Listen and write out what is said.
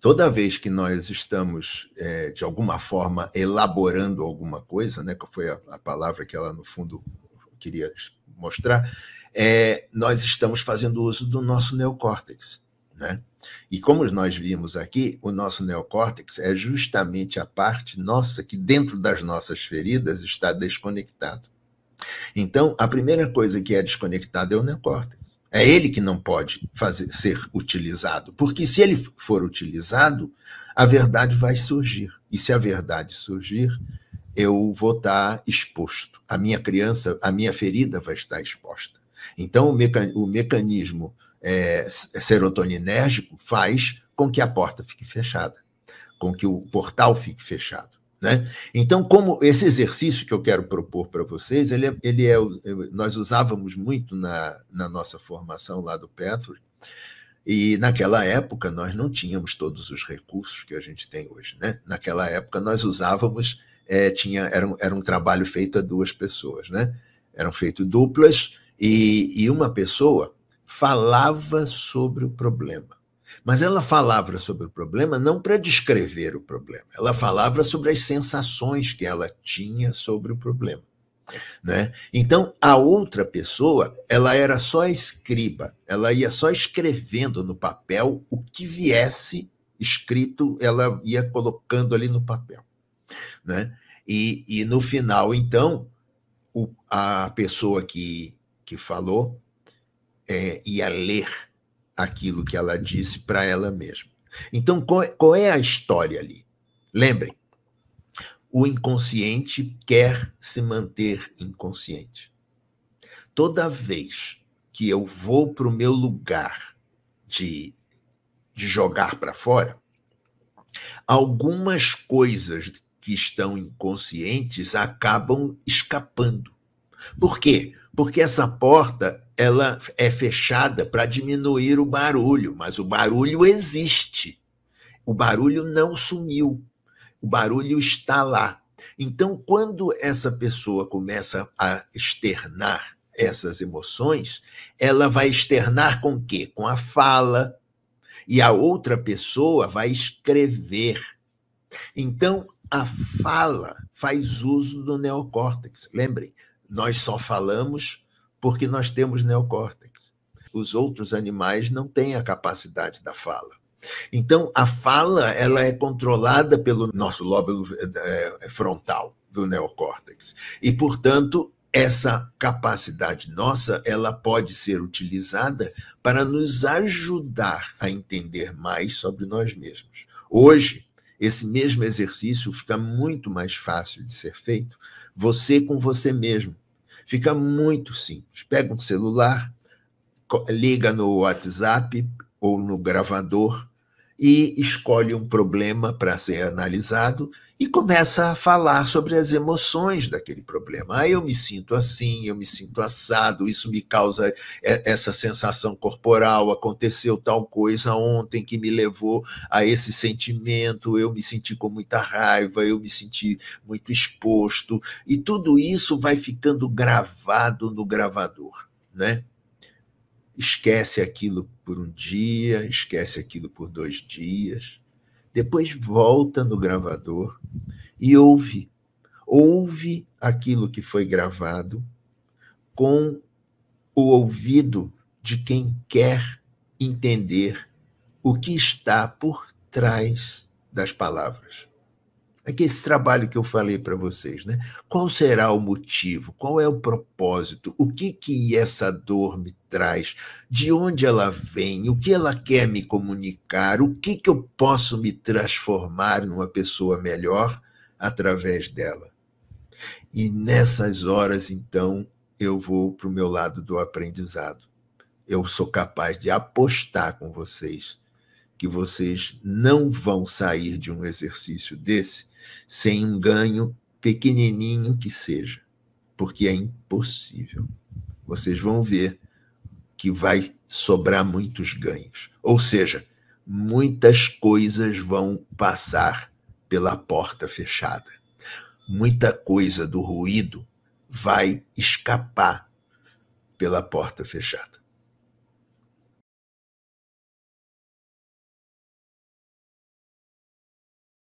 toda vez que nós estamos, é, de alguma forma, elaborando alguma coisa, né, que foi a, a palavra que ela, no fundo, queria mostrar, é, nós estamos fazendo uso do nosso neocórtex. Né? E como nós vimos aqui, o nosso neocórtex é justamente a parte nossa que, dentro das nossas feridas, está desconectado. Então, a primeira coisa que é desconectada é o neocórtex. É ele que não pode fazer, ser utilizado, porque se ele for utilizado, a verdade vai surgir. E se a verdade surgir, eu vou estar exposto. A minha criança, a minha ferida vai estar exposta. Então, o mecanismo é, é, serotoninérgico faz com que a porta fique fechada, com que o portal fique fechado. Né? Então, como esse exercício que eu quero propor para vocês, ele é, ele é, nós usávamos muito na, na nossa formação lá do Petro, e naquela época nós não tínhamos todos os recursos que a gente tem hoje. Né? Naquela época nós usávamos, é, tinha, era, um, era um trabalho feito a duas pessoas, né? eram feitos duplas, e, e uma pessoa falava sobre o problema mas ela falava sobre o problema não para descrever o problema, ela falava sobre as sensações que ela tinha sobre o problema. Né? Então, a outra pessoa, ela era só escriba, ela ia só escrevendo no papel o que viesse escrito, ela ia colocando ali no papel. Né? E, e no final, então, o, a pessoa que, que falou é, ia ler aquilo que ela disse para ela mesma. Então, é, qual é a história ali? Lembrem, o inconsciente quer se manter inconsciente. Toda vez que eu vou para o meu lugar de, de jogar para fora, algumas coisas que estão inconscientes acabam escapando. Por quê? porque essa porta ela é fechada para diminuir o barulho, mas o barulho existe. O barulho não sumiu. O barulho está lá. Então, quando essa pessoa começa a externar essas emoções, ela vai externar com quê? Com a fala. E a outra pessoa vai escrever. Então, a fala faz uso do neocórtex. Lembrem, nós só falamos porque nós temos neocórtex. Os outros animais não têm a capacidade da fala. Então, a fala ela é controlada pelo nosso lóbulo eh, frontal do neocórtex. E, portanto, essa capacidade nossa ela pode ser utilizada para nos ajudar a entender mais sobre nós mesmos. Hoje, esse mesmo exercício fica muito mais fácil de ser feito você com você mesmo. Fica muito simples. Pega um celular, liga no WhatsApp ou no gravador e escolhe um problema para ser analisado e começa a falar sobre as emoções daquele problema. Ah, eu me sinto assim, eu me sinto assado, isso me causa é, essa sensação corporal, aconteceu tal coisa ontem que me levou a esse sentimento, eu me senti com muita raiva, eu me senti muito exposto, e tudo isso vai ficando gravado no gravador, né? esquece aquilo por um dia, esquece aquilo por dois dias, depois volta no gravador e ouve. Ouve aquilo que foi gravado com o ouvido de quem quer entender o que está por trás das palavras é que esse trabalho que eu falei para vocês, né? Qual será o motivo? Qual é o propósito? O que que essa dor me traz? De onde ela vem? O que ela quer me comunicar? O que que eu posso me transformar numa pessoa melhor através dela? E nessas horas, então, eu vou para o meu lado do aprendizado. Eu sou capaz de apostar com vocês que vocês não vão sair de um exercício desse sem um ganho pequenininho que seja, porque é impossível. Vocês vão ver que vai sobrar muitos ganhos. Ou seja, muitas coisas vão passar pela porta fechada. Muita coisa do ruído vai escapar pela porta fechada.